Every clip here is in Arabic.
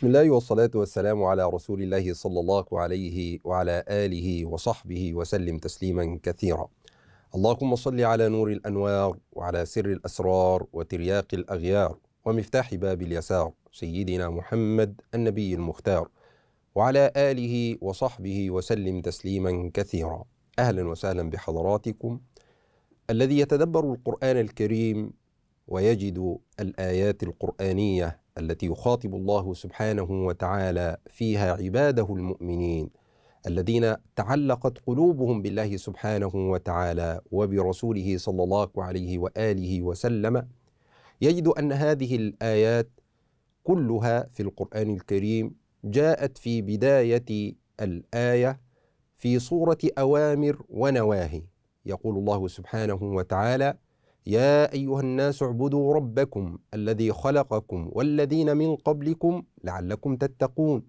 بسم الله والصلاة والسلام على رسول الله صلى الله عليه وعلى آله وصحبه وسلم تسليما كثيرا. اللهم صل على نور الأنوار وعلى سر الأسرار وترياق الأغيار ومفتاح باب اليسار سيدنا محمد النبي المختار وعلى آله وصحبه وسلم تسليما كثيرا. أهلا وسهلا بحضراتكم الذي يتدبر القرآن الكريم ويجد الآيات القرآنية التي يخاطب الله سبحانه وتعالى فيها عباده المؤمنين الذين تعلقت قلوبهم بالله سبحانه وتعالى وبرسوله صلى الله عليه واله وسلم يجد ان هذه الايات كلها في القران الكريم جاءت في بدايه الايه في صوره اوامر ونواهي يقول الله سبحانه وتعالى يا ايها الناس اعبدوا ربكم الذي خلقكم والذين من قبلكم لعلكم تتقون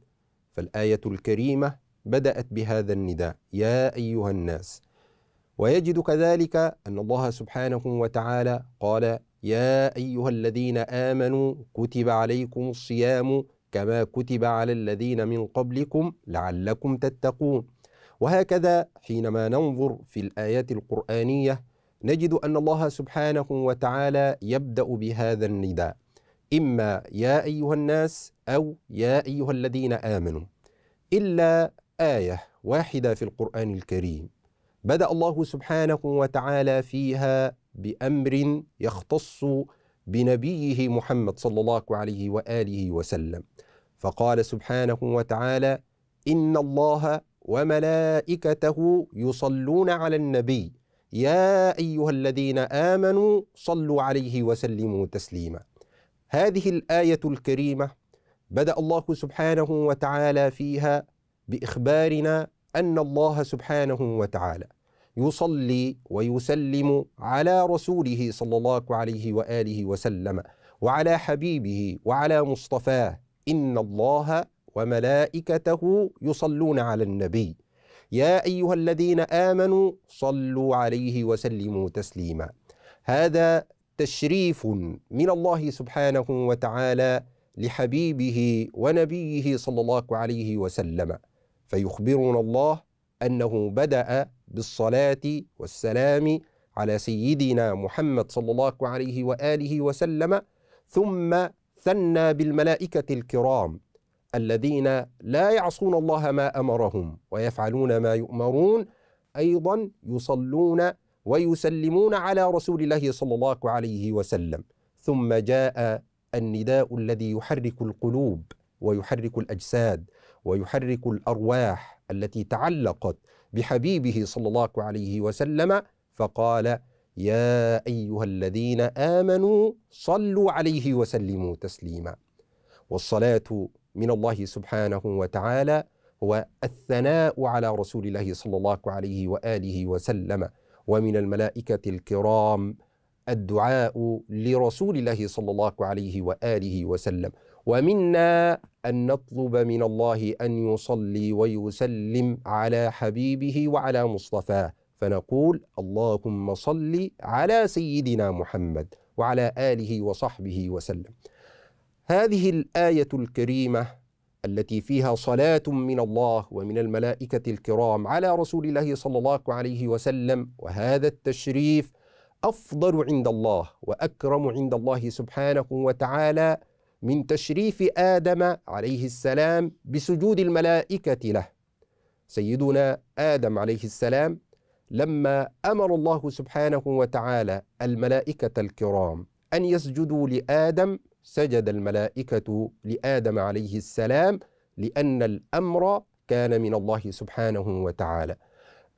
فالايه الكريمه بدات بهذا النداء يا ايها الناس ويجد كذلك ان الله سبحانه وتعالى قال يا ايها الذين امنوا كتب عليكم الصيام كما كتب على الذين من قبلكم لعلكم تتقون وهكذا حينما ننظر في الايات القرانيه نجد أن الله سبحانه وتعالى يبدأ بهذا النداء إما يا أيها الناس أو يا أيها الذين آمنوا إلا آية واحدة في القرآن الكريم بدأ الله سبحانه وتعالى فيها بأمر يختص بنبيه محمد صلى الله عليه وآله وسلم فقال سبحانه وتعالى إن الله وملائكته يصلون على النبي يا ايها الذين امنوا صلوا عليه وسلموا تسليما هذه الايه الكريمه بدا الله سبحانه وتعالى فيها باخبارنا ان الله سبحانه وتعالى يصلي ويسلم على رسوله صلى الله عليه واله وسلم وعلى حبيبه وعلى مصطفاه ان الله وملائكته يصلون على النبي يا أيها الذين آمنوا صلوا عليه وسلموا تسليما هذا تشريف من الله سبحانه وتعالى لحبيبه ونبيه صلى الله عليه وسلم فيخبرنا الله أنه بدأ بالصلاة والسلام على سيدنا محمد صلى الله عليه وآله وسلم ثم ثنى بالملائكة الكرام الذين لا يعصون الله ما امرهم ويفعلون ما يؤمرون ايضا يصلون ويسلمون على رسول الله صلى الله عليه وسلم ثم جاء النداء الذي يحرك القلوب ويحرك الاجساد ويحرك الارواح التي تعلقت بحبيبه صلى الله عليه وسلم فقال يا ايها الذين امنوا صلوا عليه وسلموا تسليما والصلاه من الله سبحانه وتعالى هو الثناء على رسول الله صلى الله عليه واله وسلم ومن الملائكه الكرام الدعاء لرسول الله صلى الله عليه واله وسلم ومنا ان نطلب من الله ان يصلي ويسلم على حبيبه وعلى مصطفاه فنقول اللهم صل على سيدنا محمد وعلى اله وصحبه وسلم هذه الايه الكريمه التي فيها صلاه من الله ومن الملائكه الكرام على رسول الله صلى الله عليه وسلم وهذا التشريف افضل عند الله واكرم عند الله سبحانه وتعالى من تشريف ادم عليه السلام بسجود الملائكه له سيدنا ادم عليه السلام لما امر الله سبحانه وتعالى الملائكه الكرام ان يسجدوا لادم سجد الملائكة لآدم عليه السلام لأن الأمر كان من الله سبحانه وتعالى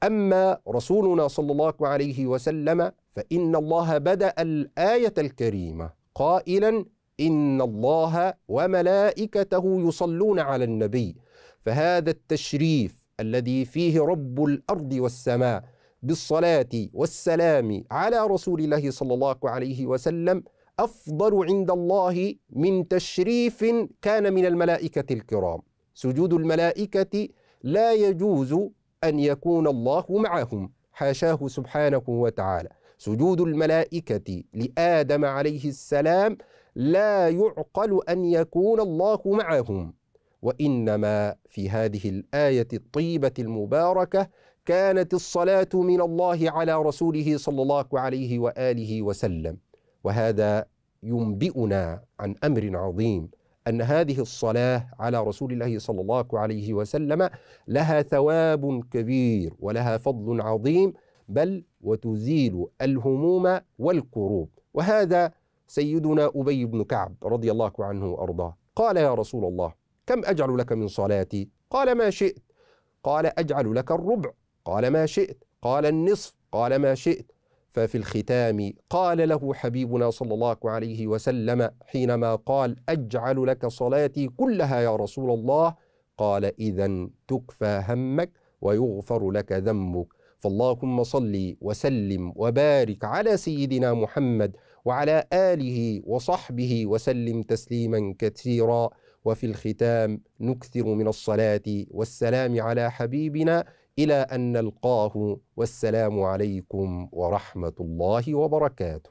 أما رسولنا صلى الله عليه وسلم فإن الله بدأ الآية الكريمة قائلا إن الله وملائكته يصلون على النبي فهذا التشريف الذي فيه رب الأرض والسماء بالصلاة والسلام على رسول الله صلى الله عليه وسلم أفضل عند الله من تشريف كان من الملائكة الكرام سجود الملائكة لا يجوز أن يكون الله معهم حاشاه سبحانه وتعالى سجود الملائكة لآدم عليه السلام لا يعقل أن يكون الله معهم وإنما في هذه الآية الطيبة المباركة كانت الصلاة من الله على رسوله صلى الله عليه وآله وسلم وهذا ينبئنا عن امر عظيم ان هذه الصلاه على رسول الله صلى الله عليه وسلم لها ثواب كبير ولها فضل عظيم بل وتزيل الهموم والكروب وهذا سيدنا ابي بن كعب رضي الله عنه وارضاه قال يا رسول الله كم اجعل لك من صلاتي قال ما شئت قال اجعل لك الربع قال ما شئت قال النصف قال ما شئت ففي الختام قال له حبيبنا صلى الله عليه وسلم حينما قال اجعل لك صلاتي كلها يا رسول الله قال اذا تكفى همك ويغفر لك ذنبك فاللهم صل وسلم وبارك على سيدنا محمد وعلى اله وصحبه وسلم تسليما كثيرا وفي الختام نكثر من الصلاه والسلام على حبيبنا الى ان نلقاه والسلام عليكم ورحمه الله وبركاته